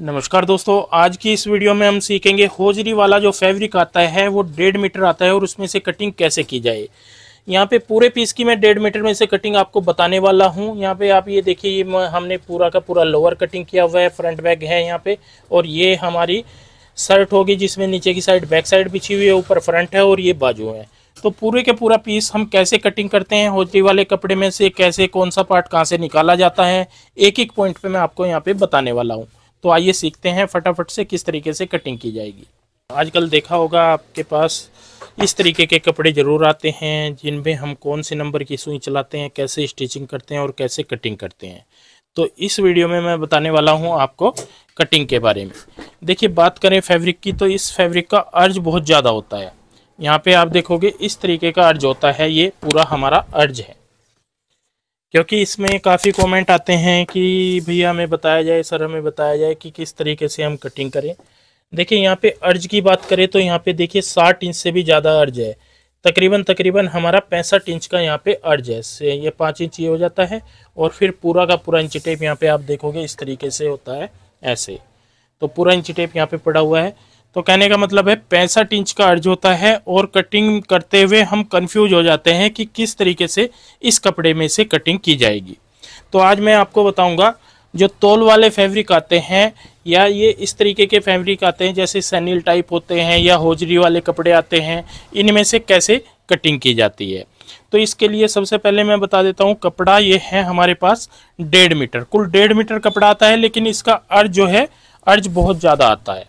नमस्कार दोस्तों आज की इस वीडियो में हम सीखेंगे होजरी वाला जो फैब्रिक आता है वो डेढ़ मीटर आता है और उसमें से कटिंग कैसे की जाए यहाँ पे पूरे पीस की मैं डेढ़ मीटर में से कटिंग आपको बताने वाला हूँ यहाँ पे आप ये देखिए ये हमने पूरा का पूरा लोअर कटिंग किया हुआ है फ्रंट बैग है यहाँ पे और ये हमारी शर्ट होगी जिसमें नीचे की साइड बैक साइड बिछी हुई है ऊपर फ्रंट है और ये बाजू है तो पूरे के पूरा पीस हम कैसे कटिंग करते हैं होजरी वाले कपड़े में से कैसे कौन सा पार्ट कहाँ से निकाला जाता है एक एक पॉइंट पर मैं आपको यहाँ पर बताने वाला हूँ तो आइए सीखते हैं फटाफट से किस तरीके से कटिंग की जाएगी आजकल देखा होगा आपके पास इस तरीके के कपड़े ज़रूर आते हैं जिनमें हम कौन से नंबर की सुई चलाते हैं कैसे स्टिचिंग करते हैं और कैसे कटिंग करते हैं तो इस वीडियो में मैं बताने वाला हूं आपको कटिंग के बारे में देखिए बात करें फैब्रिक की तो इस फैब्रिक का अर्ज बहुत ज़्यादा होता है यहाँ पे आप देखोगे इस तरीके का अर्ज होता है ये पूरा हमारा अर्ज है क्योंकि इसमें काफ़ी कमेंट आते हैं कि भैया हमें बताया जाए सर हमें बताया जाए कि किस तरीके से हम कटिंग करें देखिए यहाँ पे अर्ज की बात करें तो यहाँ पे देखिए साठ इंच से भी ज़्यादा अर्ज है तकरीबन तकरीबन हमारा पैंसठ इंच का यहाँ पे अर्ज है ये पाँच इंच ये हो जाता है और फिर पूरा का पूरा इंची टेप यहाँ पे आप देखोगे इस तरीके से होता है ऐसे तो पूरा इंची टेप यहाँ पे पड़ा हुआ है तो कहने का मतलब है पैंसठ इंच का अर्ज होता है और कटिंग करते हुए हम कंफ्यूज हो जाते हैं कि किस तरीके से इस कपड़े में से कटिंग की जाएगी तो आज मैं आपको बताऊंगा जो तोल वाले फैब्रिक आते हैं या ये इस तरीके के फैब्रिक आते हैं जैसे सैनिल टाइप होते हैं या होजरी वाले कपड़े आते हैं इनमें से कैसे कटिंग की जाती है तो इसके लिए सबसे पहले मैं बता देता हूँ कपड़ा ये है हमारे पास डेढ़ मीटर कुल डेढ़ मीटर कपड़ा आता है लेकिन इसका अर्ज जो है अर्ज बहुत ज़्यादा आता है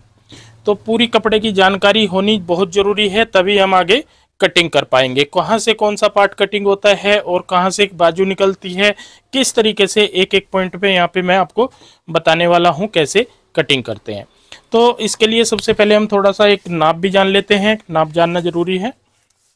तो पूरी कपड़े की जानकारी होनी बहुत ज़रूरी है तभी हम आगे कटिंग कर पाएंगे कहाँ से कौन सा पार्ट कटिंग होता है और कहाँ से एक बाजू निकलती है किस तरीके से एक एक पॉइंट पे यहाँ पे मैं आपको बताने वाला हूँ कैसे कटिंग करते हैं तो इसके लिए सबसे पहले हम थोड़ा सा एक नाप भी जान लेते हैं नाप जानना ज़रूरी है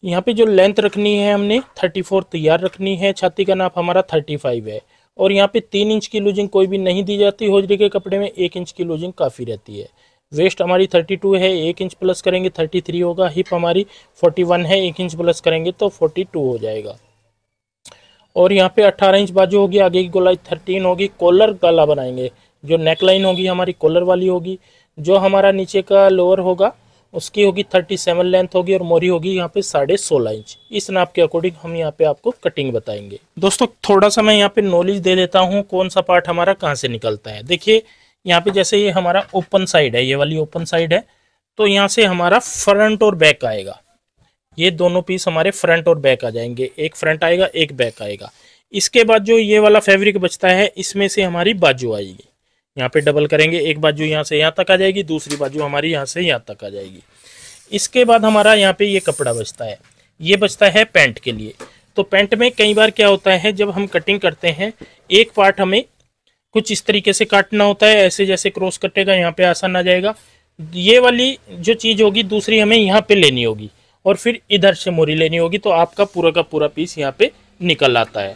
यहाँ पे जो लेंथ रखनी है हमने थर्टी फोर तैयार रखनी है छाती का नाप हमारा थर्टी फाइव है और यहाँ पे तीन इंच की लूजिंग कोई भी नहीं दी जाती होजरी के कपड़े में एक इंच की लूजिंग काफ़ी रहती है वेस्ट हमारी 32 है एक इंच प्लस करेंगे 33 होगा हिप हमारी 41 है एक इंच प्लस करेंगे तो 42 हो जाएगा और यहाँ पे 18 इंच बाजू होगी आगे की गोलाई 13 होगी कॉलर गला बनाएंगे जो नेक लाइन होगी हमारी कॉलर वाली होगी जो हमारा नीचे का लोअर होगा उसकी होगी 37 लेंथ होगी और मोरी होगी यहाँ पे साढ़े सोलह इंच इस नाप के अकॉर्डिंग हम यहाँ पे आपको कटिंग बताएंगे दोस्तों थोड़ा सा मैं यहाँ पे नॉलेज दे देता हूँ कौन सा पार्ट हमारा कहाँ से निकलता है देखिए यहाँ पे जैसे ये हमारा ओपन साइड है ये वाली ओपन साइड है तो यहाँ से हमारा फ्रंट और बैक आएगा ये दोनों पीस हमारे फ्रंट और बैक आ जाएंगे एक फ्रंट आएगा एक बैक आएगा इसके बाद जो ये वाला फैब्रिक बचता है इसमें से हमारी बाजू आएगी यहाँ पे डबल करेंगे एक बाजू यहाँ से यहाँ तक आ जाएगी दूसरी बाजू हमारी यहाँ से यहाँ तक आ जाएगी इसके बाद हमारा यहाँ पे ये कपड़ा बचता है ये बचता है पैंट के लिए तो पैंट में कई बार क्या होता है जब हम कटिंग करते हैं एक पार्ट हमें कुछ इस तरीके से काटना होता है ऐसे जैसे क्रॉस कटेगा यहाँ पे आसान आ जाएगा ये वाली जो चीज़ होगी दूसरी हमें यहाँ पे लेनी होगी और फिर इधर से मोरी लेनी होगी तो आपका पूरा का पूरा पीस यहाँ पे निकल आता है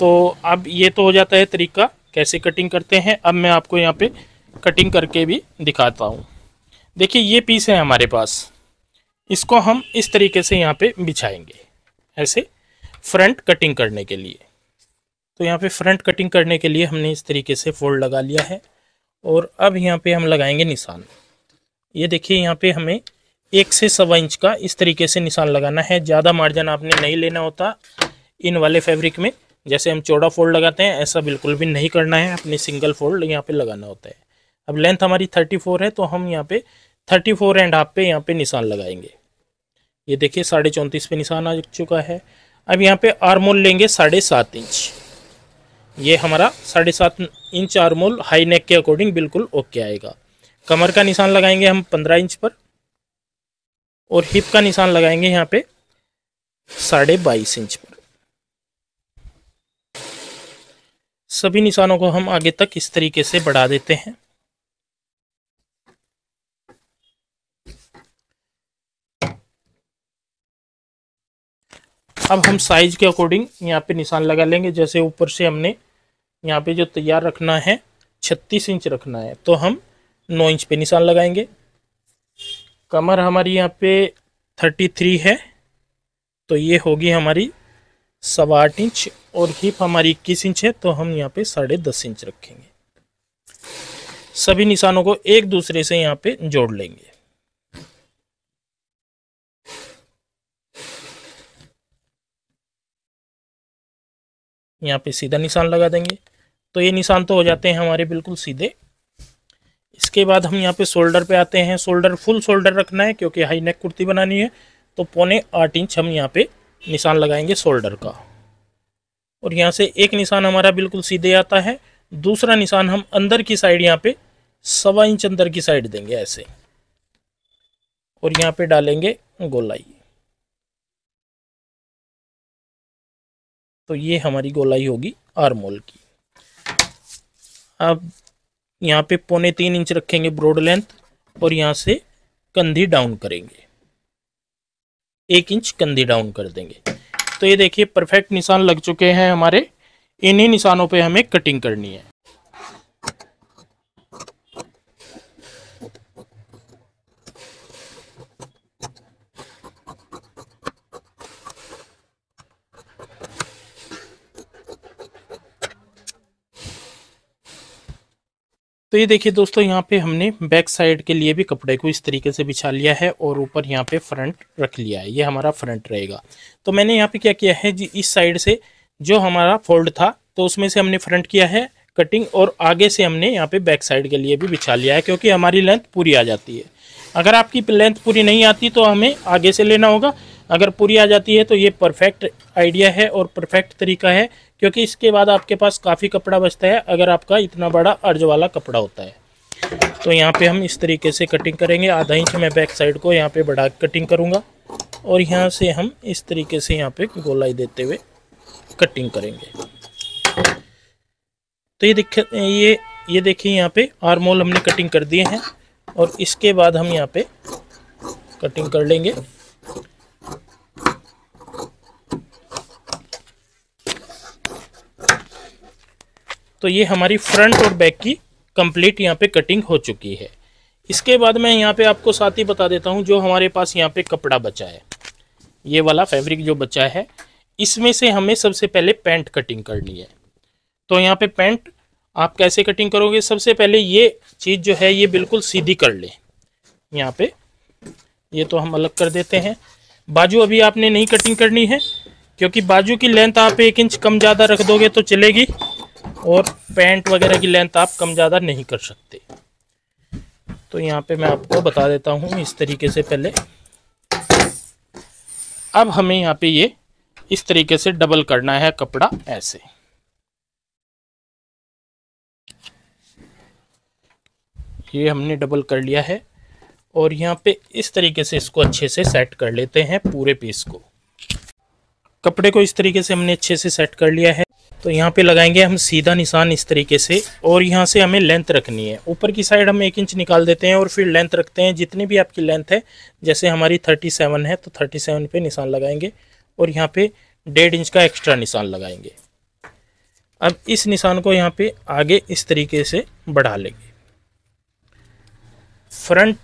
तो अब ये तो हो जाता है तरीका कैसे कटिंग करते हैं अब मैं आपको यहाँ पे कटिंग करके भी दिखाता हूँ देखिए ये पीस है हमारे पास इसको हम इस तरीके से यहाँ पे बिछाएंगे ऐसे फ्रंट कटिंग करने के लिए तो यहाँ पे फ्रंट कटिंग करने के लिए हमने इस तरीके से फोल्ड लगा लिया है और अब यहाँ पे हम लगाएंगे निशान ये देखिए यहाँ पे हमें एक से सवा इंच का इस तरीके से निशान लगाना है ज़्यादा मार्जिन आपने नहीं लेना होता इन वाले फैब्रिक में जैसे हम चौड़ा फोल्ड लगाते हैं ऐसा बिल्कुल भी नहीं करना है अपने सिंगल फोल्ड यहाँ पर लगाना होता है अब लेंथ हमारी थर्टी फोर है तो हम यहाँ पे थर्टी फोर एंड हाफ पे यहाँ पर निशान लगाएंगे ये देखिए साढ़े चौंतीस पे निशान आ चुका है अब यहाँ पे आर्मोल लेंगे साढ़े सात इंच ये हमारा साढ़े सात इंच आर्मोल हाई नेक के अकॉर्डिंग बिल्कुल ओके आएगा कमर का निशान लगाएंगे हम पंद्रह इंच पर और हिप का निशान लगाएंगे यहाँ पे साढ़े बाईस इंच पर सभी निशानों को हम आगे तक इस तरीके से बढ़ा देते हैं अब हम साइज के अकॉर्डिंग यहाँ पे निशान लगा लेंगे जैसे ऊपर से हमने यहाँ पे जो तैयार रखना है छत्तीस इंच रखना है तो हम नौ इंच पे निशान लगाएंगे कमर हमारी यहाँ पे थर्टी थ्री है तो ये होगी हमारी सवा आठ इंच और हिप हमारी इक्कीस इंच है तो हम यहाँ पे साढ़े दस इंच रखेंगे सभी निशानों को एक दूसरे से यहाँ पे जोड़ लेंगे यहाँ पे सीधा निशान लगा देंगे तो ये निशान तो हो जाते हैं हमारे बिल्कुल सीधे इसके बाद हम यहाँ पे शोल्डर पे आते हैं शोल्डर फुल शोल्डर रखना है क्योंकि हाई नेक कुर्ती बनानी है तो पौने आठ इंच हम यहाँ पे निशान लगाएंगे शोल्डर का और यहाँ से एक निशान हमारा बिल्कुल सीधे आता है दूसरा निशान हम अंदर की साइड यहाँ पे सवा इंच अंदर की साइड देंगे ऐसे और यहाँ पे डालेंगे गोलाई तो ये हमारी गोलाई होगी आरमोल की अब यहाँ पे पौने तीन इंच रखेंगे ब्रोड लेंथ और यहाँ से कंधी डाउन करेंगे एक इंच कंधी डाउन कर देंगे तो ये देखिए परफेक्ट निशान लग चुके हैं हमारे इन्हीं निशानों पे हमें कटिंग करनी है तो ये देखिए दोस्तों यहाँ पे हमने बैक साइड के लिए भी कपड़े को इस तरीके से बिछा लिया है और ऊपर यहाँ पे फ्रंट रख लिया है ये हमारा फ्रंट रहेगा तो मैंने यहाँ पे क्या किया है जी इस साइड से जो हमारा फोल्ड था तो उसमें से हमने फ्रंट किया है कटिंग और आगे से हमने यहाँ पे बैक साइड के लिए भी बिछा लिया है क्योंकि हमारी लेंथ पूरी आ जाती है अगर आपकी लेंथ पूरी नहीं आती तो हमें आगे से लेना होगा अगर पूरी आ जाती है तो ये परफेक्ट आइडिया है और परफेक्ट तरीका है क्योंकि इसके बाद आपके पास काफ़ी कपड़ा बचता है अगर आपका इतना बड़ा अर्ज वाला कपड़ा होता है तो यहाँ पे हम इस तरीके से कटिंग करेंगे आधा इंच मैं बैक साइड को यहाँ पे बढ़ा कटिंग करूँगा और यहाँ से हम इस तरीके से यहाँ पे गोलाई देते हुए कटिंग करेंगे तो ये दिख ये ये देखिए यहाँ पे आरमोल हमने कटिंग कर दिए हैं और इसके बाद हम यहाँ पे कटिंग कर लेंगे तो ये हमारी फ्रंट और बैक की कंप्लीट यहाँ पे कटिंग हो चुकी है इसके बाद मैं यहाँ पे आपको साथ ही बता देता हूँ जो हमारे पास यहाँ पे कपड़ा बचा है ये वाला फैब्रिक जो बचा है इसमें से हमें सबसे पहले पैंट कटिंग करनी है तो यहाँ पे पैंट आप कैसे कटिंग करोगे सबसे पहले ये चीज़ जो है ये बिल्कुल सीधी कर लें यहाँ पे ये तो हम अलग कर देते हैं बाजू अभी आपने नहीं कटिंग करनी है क्योंकि बाजू की लेंथ आप एक इंच कम ज़्यादा रख दोगे तो चलेगी और पैंट वगैरह की लेंथ आप कम ज़्यादा नहीं कर सकते तो यहाँ पे मैं आपको बता देता हूँ इस तरीके से पहले अब हमें यहाँ पे ये इस तरीके से डबल करना है कपड़ा ऐसे ये हमने डबल कर लिया है और यहाँ पे इस तरीके से इसको अच्छे से सेट कर लेते हैं पूरे पीस को कपड़े को इस तरीके से हमने अच्छे से सेट कर लिया है तो यहाँ पे लगाएंगे हम सीधा निशान इस तरीके से और यहाँ से हमें लेंथ रखनी है ऊपर की साइड हम एक इंच निकाल देते हैं और फिर लेंथ रखते हैं जितनी भी आपकी लेंथ है जैसे हमारी थर्टी सेवन है तो थर्टी सेवन पे निशान लगाएंगे और यहाँ पे डेढ़ इंच का एक्स्ट्रा निशान लगाएंगे अब इस निशान को यहाँ पे आगे इस तरीके से बढ़ा लेंगे फ्रंट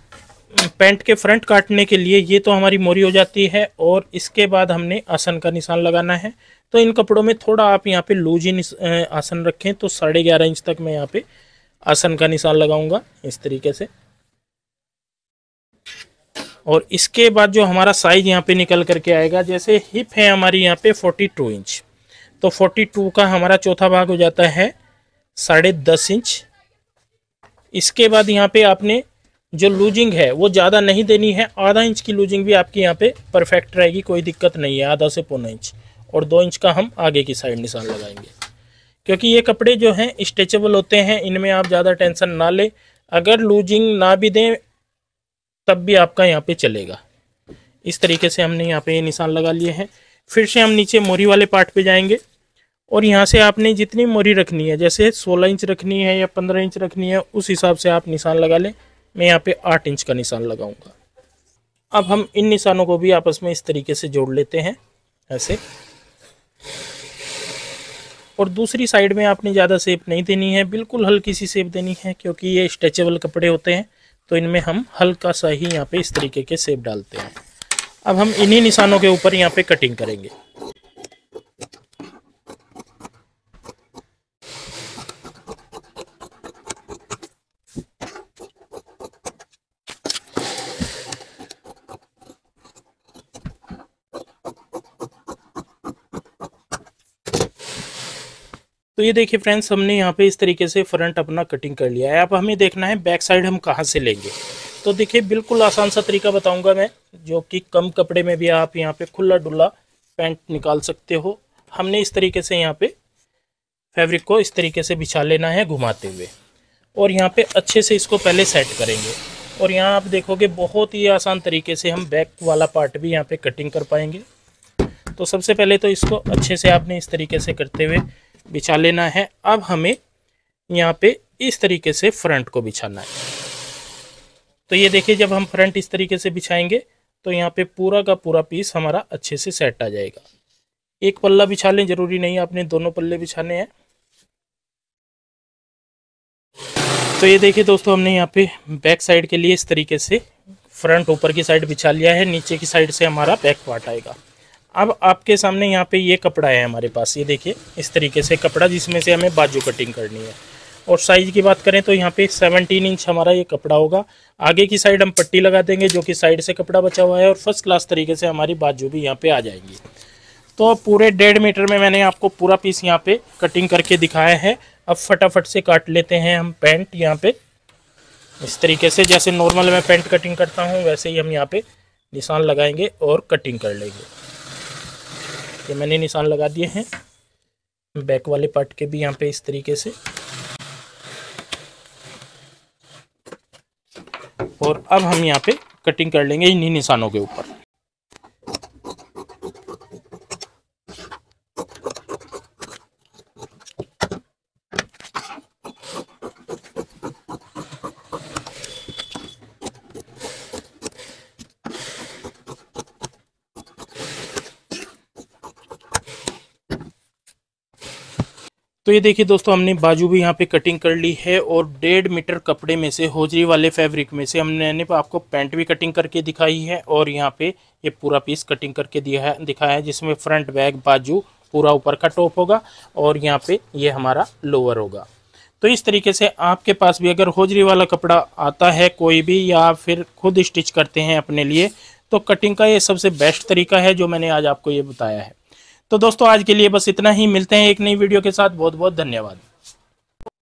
पैंट के फ्रंट काटने के लिए ये तो हमारी मोरी हो जाती है और इसके बाद हमने आसन का निशान लगाना है तो इन कपड़ों में थोड़ा आप यहाँ पे लूज आसन रखें तो साढ़े ग्यारह इंच तक मैं यहाँ पे आसन का निशान लगाऊंगा इस तरीके से और इसके बाद जो हमारा साइज यहाँ पे निकल करके आएगा जैसे हिप है हमारी यहाँ पे 42 इंच तो 42 का हमारा चौथा भाग हो जाता है साढ़े दस इंच इसके बाद यहाँ पे आपने जो लूजिंग है वो ज़्यादा नहीं देनी है आधा इंच की लूजिंग भी आपकी यहाँ पे परफेक्ट रहेगी कोई दिक्कत नहीं है आधा से पौना इंच और दो इंच का हम आगे की साइड निशान लगाएंगे क्योंकि ये कपड़े जो हैं स्ट्रेचेबल होते हैं इनमें आप ज़्यादा टेंशन ना लें अगर लूजिंग ना भी दें तब भी आपका यहाँ पे चलेगा इस तरीके से हमने यहाँ पे ये निशान लगा लिए हैं फिर से हम नीचे मोरी वाले पार्ट पे जाएंगे और यहाँ से आपने जितनी मोरी रखनी है जैसे 16 इंच रखनी है या 15 इंच रखनी है उस हिसाब से आप निशान लगा लें मैं यहाँ पे 8 इंच का निशान लगाऊंगा अब हम इन निशानों को भी आपस में इस तरीके से जोड़ लेते हैं ऐसे और दूसरी साइड में आपने ज़्यादा सेप नहीं देनी है बिल्कुल हल्की सी सेप देनी है क्योंकि ये स्ट्रेचेबल कपड़े होते हैं तो इनमें हम हल्का सा ही यहाँ पे इस तरीके के सेप डालते हैं अब हम इन्हीं निशानों के ऊपर यहाँ पे कटिंग करेंगे तो ये देखिए फ्रेंड्स हमने यहाँ पे इस तरीके से फ्रंट अपना कटिंग कर लिया है अब हमें देखना है बैक साइड हम कहाँ से लेंगे तो देखिए बिल्कुल आसान सा तरीका बताऊंगा मैं जो कि कम कपड़े में भी आप यहाँ पे खुला डुल्ला पैंट निकाल सकते हो हमने इस तरीके से यहाँ पे फैब्रिक को इस तरीके से बिछा लेना है घुमाते हुए और यहाँ पे अच्छे से इसको पहले सेट करेंगे और यहाँ आप देखोगे बहुत ही आसान तरीके से हम बैक वाला पार्ट भी यहाँ पे कटिंग कर पाएंगे तो सबसे पहले तो इसको अच्छे से आपने इस तरीके से करते हुए बिछा लेना है अब हमें यहाँ पे इस तरीके से फ्रंट को बिछाना है तो ये देखिए जब हम फ्रंट इस तरीके से बिछाएंगे तो यहाँ पे पूरा का पूरा पीस हमारा अच्छे से सेट आ जाएगा एक पल्ला बिछा लें जरूरी नहीं आपने दोनों पल्ले बिछाने हैं तो ये देखिए दोस्तों हमने यहाँ पे बैक साइड के लिए इस तरीके से फ्रंट ऊपर की साइड बिछा लिया है नीचे की साइड से हमारा बैक पार्ट आएगा अब आपके सामने यहाँ पे ये कपड़ा है हमारे पास ये देखिए इस तरीके से कपड़ा जिसमें से हमें बाजू कटिंग करनी है और साइज़ की बात करें तो यहाँ पे 17 इंच हमारा ये कपड़ा होगा आगे की साइड हम पट्टी लगा देंगे जो कि साइड से कपड़ा बचा हुआ है और फर्स्ट क्लास तरीके से हमारी बाजू भी यहाँ पे आ जाएगी तो पूरे डेढ़ मीटर में मैंने आपको पूरा पीस यहाँ पे कटिंग करके दिखाया है अब फटाफट से काट लेते हैं हम पैंट यहाँ पे इस तरीके से जैसे नॉर्मल मैं पैंट कटिंग करता हूँ वैसे ही हम यहाँ पे निशान लगाएंगे और कटिंग कर लेंगे ये मैंने निशान लगा दिए हैं बैक वाले पार्ट के भी यहाँ पे इस तरीके से और अब हम यहाँ पे कटिंग कर लेंगे इन्हीं निशानों के ऊपर तो ये देखिए दोस्तों हमने बाजू भी यहाँ पे कटिंग कर ली है और डेढ़ मीटर कपड़े में से होजरी वाले फैब्रिक में से हमने आपको पैंट भी कटिंग करके दिखाई है और यहाँ पे ये पूरा पीस कटिंग करके दिया है दिखाया है जिसमें फ्रंट बैक बाजू पूरा ऊपर का टॉप होगा और यहाँ पे ये हमारा लोअर होगा तो इस तरीके से आपके पास भी अगर होजरी वाला कपड़ा आता है कोई भी या फिर खुद स्टिच करते हैं अपने लिए तो कटिंग का ये सबसे बेस्ट तरीका है जो मैंने आज आपको ये बताया है तो दोस्तों आज के लिए बस इतना ही मिलते हैं एक नई वीडियो के साथ बहुत बहुत धन्यवाद